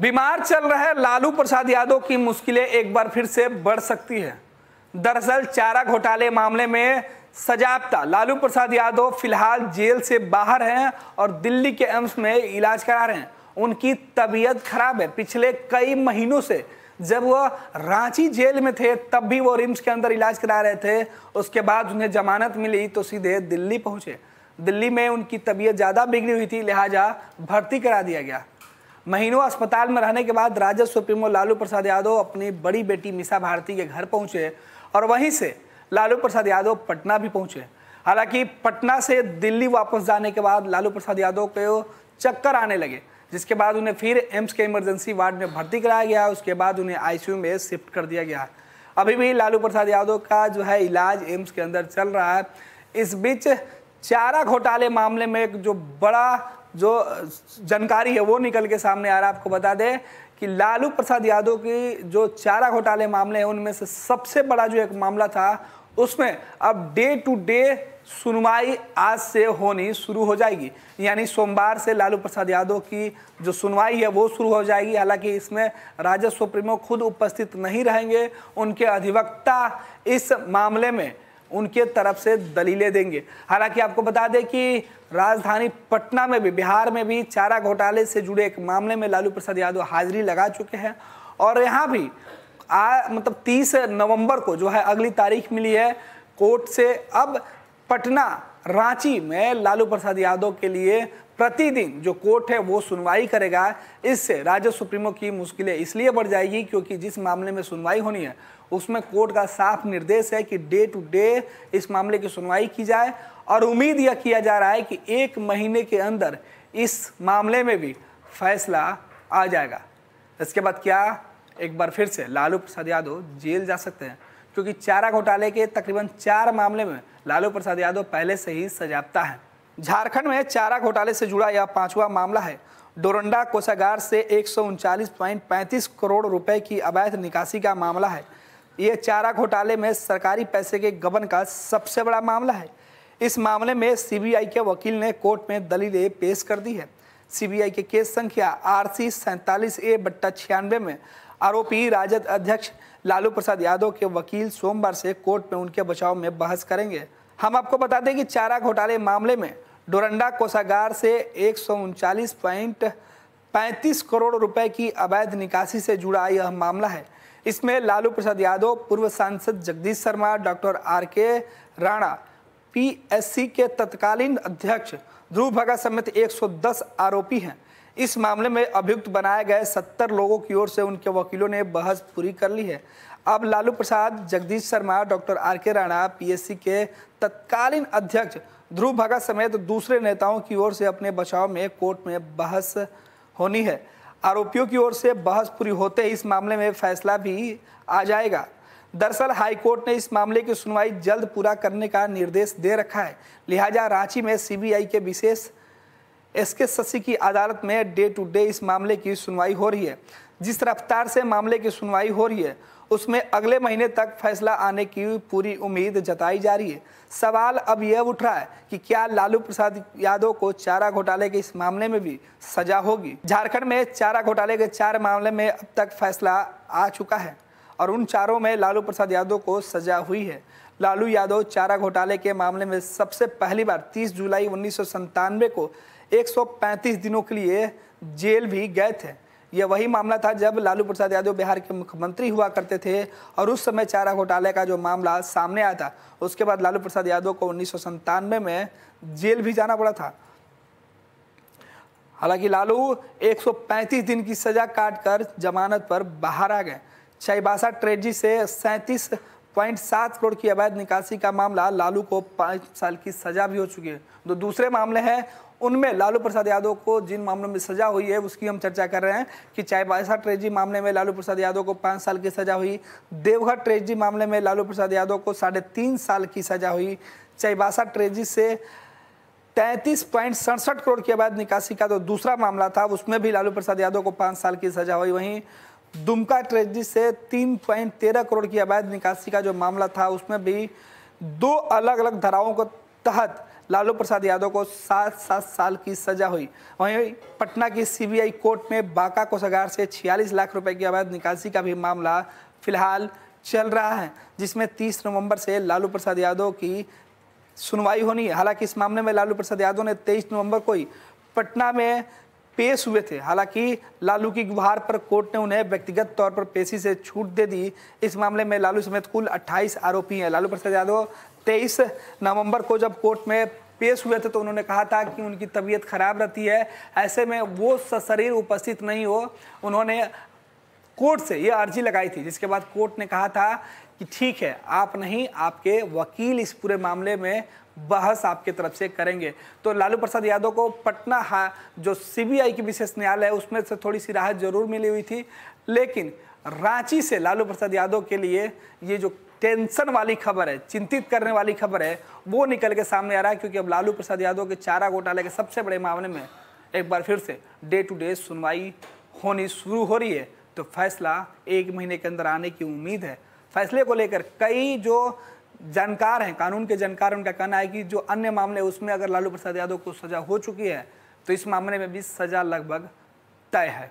बीमार चल रहे लालू प्रसाद यादव की मुश्किलें एक बार फिर से बढ़ सकती है दरअसल चारा घोटाले मामले में सजाबता लालू प्रसाद यादव फिलहाल जेल से बाहर हैं और दिल्ली के एम्स में इलाज करा रहे हैं उनकी तबीयत खराब है पिछले कई महीनों से जब वह रांची जेल में थे तब भी वो रिम्स के अंदर इलाज करा रहे थे उसके बाद उन्हें जमानत मिली तो सीधे दिल्ली पहुंचे दिल्ली में उनकी तबीयत ज़्यादा बिगड़ी हुई थी लिहाजा भर्ती करा दिया गया महीनों अस्पताल में रहने के बाद राजद सुप्रीमो लालू प्रसाद यादव अपनी बड़ी बेटी मिसा भारती के घर पहुंचे और वहीं से लालू प्रसाद यादव पटना भी पहुंचे हालांकि पटना से दिल्ली वापस जाने के बाद लालू प्रसाद यादव को चक्कर आने लगे जिसके बाद उन्हें फिर एम्स के इमरजेंसी वार्ड में भर्ती कराया गया उसके बाद उन्हें आईसीयू में शिफ्ट कर दिया गया अभी भी लालू प्रसाद यादव का जो है इलाज एम्स के अंदर चल रहा है इस बीच चारा घोटाले मामले में एक जो बड़ा जो जानकारी है वो निकल के सामने आ रहा है आपको बता दें कि लालू प्रसाद यादव की जो चारा घोटाले मामले हैं उनमें से सबसे बड़ा जो एक मामला था उसमें अब डे टू डे सुनवाई आज से होनी शुरू हो जाएगी यानी सोमवार से लालू प्रसाद यादव की जो सुनवाई है वो शुरू हो जाएगी हालांकि इसमें राजस्व प्रमुख खुद उपस्थित नहीं रहेंगे उनके अधिवक्ता इस मामले में उनके तरफ से दलीलें देंगे हालांकि आपको बता दें कि राजधानी पटना में भी बिहार में भी चारा घोटाले से जुड़े एक मामले में लालू प्रसाद यादव हाजिरी लगा चुके हैं और यहाँ भी आ मतलब 30 नवंबर को जो है अगली तारीख मिली है कोर्ट से अब पटना रांची में लालू प्रसाद यादव के लिए प्रतिदिन जो कोर्ट है वो सुनवाई करेगा इससे राज्य सुप्रीमो की मुश्किलें इसलिए बढ़ जाएगी क्योंकि जिस मामले में सुनवाई होनी है उसमें कोर्ट का साफ निर्देश है कि डे टू डे इस मामले की सुनवाई की जाए और उम्मीद यह किया जा रहा है कि एक महीने के अंदर इस मामले में भी फैसला आ जाएगा इसके बाद क्या एक बार फिर से लालू प्रसाद यादव जेल जा सकते हैं क्योंकि चारा घोटाले के तकरीबन चार मामले में लालू प्रसाद यादव पहले से ही सजाबता है झारखंड में चारा घोटाले से जुड़ा यह पांचवा मामला है डोरंडा कोषागार से एक करोड़ रुपए की अवैध निकासी का मामला है ये चारा घोटाले में सरकारी पैसे के गबन का सबसे बड़ा मामला है इस मामले में सीबीआई के वकील ने कोर्ट में दलीलें पेश कर दी है सीबीआई के केस संख्या आर सी सैंतालीस ए बट्टा छियानवे में आरोपी राजद अध्यक्ष लालू प्रसाद यादव के वकील सोमवार से कोर्ट में उनके बचाव में बहस करेंगे हम आपको बता दें कि चारा घोटाले मामले में डोरंडा कोषागार से एक पैंतीस करोड़ रुपए की अवैध निकासी से जुड़ा यह मामला है इसमें लालू प्रसाद यादव पूर्व सांसद Jagdish Sharma doctor R K Rana PSC के तत्कालीन अध्यक्ष ध्रुव भगत समेत 110 आरोपी हैं इस मामले में अभियुक्त बनाए गए सत्तर लोगों की ओर से उनके वकीलों ने बहस पूरी कर ली है अब Lalu Prasad Jagdish Sharma doctor R K Rana P के तत्कालीन अध्यक्ष ध्रुव भगत समेत दूसरे नेताओं की ओर से अपने बचाव में कोर्ट में बहस होनी है आरोपियों की ओर से बहस पूरी होते ही इस मामले में फैसला भी आ जाएगा दरअसल हाईकोर्ट ने इस मामले की सुनवाई जल्द पूरा करने का निर्देश दे रखा है लिहाजा रांची में सीबीआई के विशेष एस के शशि की अदालत में डे टू डे इस मामले की सुनवाई हो रही है जिस रफ्तार से मामले की सुनवाई हो रही है उसमें अगले महीने तक फैसला आने की पूरी उम्मीद जताई जा रही है सवाल अब यह उठ रहा है कि क्या लालू प्रसाद यादव को चारा घोटाले के इस मामले में भी सजा होगी झारखंड में चारा घोटाले के चार मामले में अब तक फैसला आ चुका है और उन चारों में लालू प्रसाद यादव को सजा हुई है लालू यादव चारा घोटाले के मामले में सबसे पहली बार 30 जुलाई उन्नीस को 135 दिनों के लिए जेल भी गए थे यह वही मामला था जब लालू प्रसाद यादव बिहार के मुख्यमंत्री हुआ करते थे और उस समय चारा घोटाले का जो मामला सामने आया था उसके बाद लालू प्रसाद यादव को उन्नीस में जेल भी जाना पड़ा था हालांकि लालू 135 दिन की सजा काटकर जमानत पर बाहर आ गए चाईबासा ट्रेजी से 37.7 पॉइंट सात करोड़ की अवैध निकासी का मामला लालू को पाँच साल की सजा भी हो चुकी है तो दूसरे मामले हैं उनमें लालू प्रसाद यादव को जिन मामलों में सजा हुई है उसकी हम चर्चा कर रहे हैं कि चाहे बायसा ट्रेजी मामले में लालू प्रसाद यादव को पाँच साल की सजा हुई देवघर ट्रेजी मामले में लालू प्रसाद यादव को साढ़े तीन साल की सजा हुई चाईबासा ट्रेजी से तैंतीस पॉइंट सड़सठ करोड़ के बाद निकासी का जो तो दूसरा मामला था उसमें भी लालू प्रसाद यादव को पाँच साल की सजा हुई वहीं दुमका ट्रेजी से तीन पॉइंट तेरह करोड़ की अवैध निकासी का जो मामला था उसमें भी दो अलग अलग धाराओं के तहत लालू प्रसाद यादव को सात सात साल की सजा हुई वहीं पटना की सीबीआई कोर्ट में बांका कोषागार से 46 लाख रुपए की अवैध निकासी का भी मामला फिलहाल चल रहा है जिसमें 30 नवंबर से लालू प्रसाद यादव की सुनवाई होनी है हालांकि इस मामले में लालू प्रसाद यादव ने तेईस नवम्बर को ही पटना में पेश हुए थे हालांकि लालू की गुहार पर कोर्ट ने उन्हें व्यक्तिगत तौर पर पेशी से छूट दे दी इस मामले में लालू समेत कुल 28 आरोपी हैं लालू प्रसाद यादव तेईस नवंबर को जब कोर्ट में पेश हुए थे तो उन्होंने कहा था कि उनकी तबीयत खराब रहती है ऐसे में वो सशरीर उपस्थित नहीं हो उन्होंने कोर्ट से ये अर्जी लगाई थी जिसके बाद कोर्ट ने कहा था कि ठीक है आप नहीं आपके वकील इस पूरे मामले में बहस आपके तरफ से करेंगे तो लालू प्रसाद यादव को पटना हा जो सीबीआई की विशेष न्यायालय है उसमें से थोड़ी सी राहत जरूर मिली हुई थी लेकिन रांची से लालू प्रसाद यादव के लिए ये जो टेंशन वाली खबर है चिंतित करने वाली खबर है वो निकल के सामने आ रहा है क्योंकि अब लालू प्रसाद यादव के चारा घोटाले के सबसे बड़े मामले में एक बार फिर से डे टू डे सुनवाई होनी शुरू हो रही है तो फैसला एक महीने के अंदर आने की उम्मीद है फैसले को लेकर कई जो जानकार हैं कानून के जानकार उनका कहना है कि जो अन्य मामले उसमें अगर लालू प्रसाद यादव को सजा हो चुकी है तो इस मामले में भी सजा लगभग तय है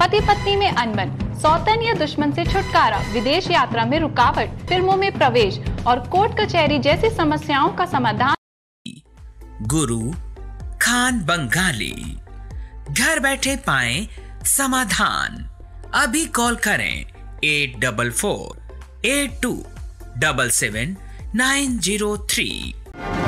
पति पत्नी में अनबन सौतन या दुश्मन से छुटकारा विदेश यात्रा में रुकावट फिल्मों में प्रवेश और कोर्ट कचहरी जैसी समस्याओं का समाधान गुरु खान बंगाली घर बैठे पाए समाधान अभी कॉल करें at double four eight two double seven nine zero three